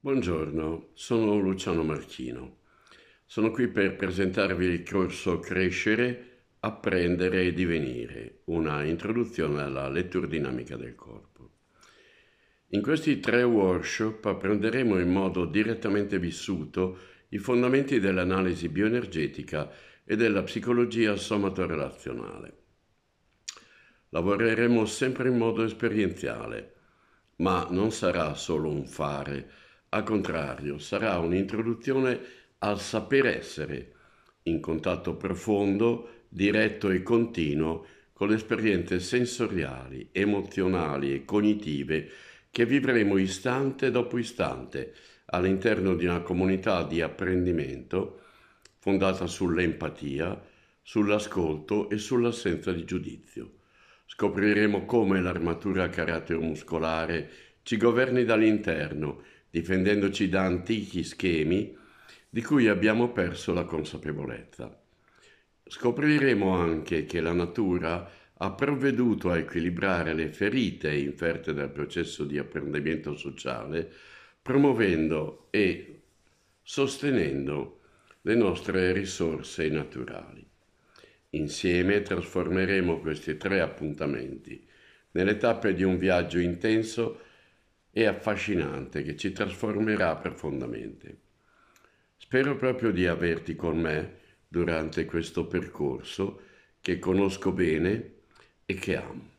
Buongiorno, sono Luciano Marchino. Sono qui per presentarvi il corso Crescere, Apprendere e Divenire, una introduzione alla lettordinamica del corpo. In questi tre workshop apprenderemo in modo direttamente vissuto i fondamenti dell'analisi bioenergetica e della psicologia somato-relazionale. Lavoreremo sempre in modo esperienziale, ma non sarà solo un fare, al contrario, sarà un'introduzione al saper essere, in contatto profondo, diretto e continuo con le esperienze sensoriali, emozionali e cognitive che vivremo istante dopo istante all'interno di una comunità di apprendimento fondata sull'empatia, sull'ascolto e sull'assenza di giudizio. Scopriremo come l'armatura a carattere muscolare ci governi dall'interno difendendoci da antichi schemi di cui abbiamo perso la consapevolezza. Scopriremo anche che la natura ha provveduto a equilibrare le ferite inferte dal processo di apprendimento sociale, promuovendo e sostenendo le nostre risorse naturali. Insieme trasformeremo questi tre appuntamenti nelle tappe di un viaggio intenso e affascinante che ci trasformerà profondamente. Spero proprio di averti con me durante questo percorso che conosco bene e che amo.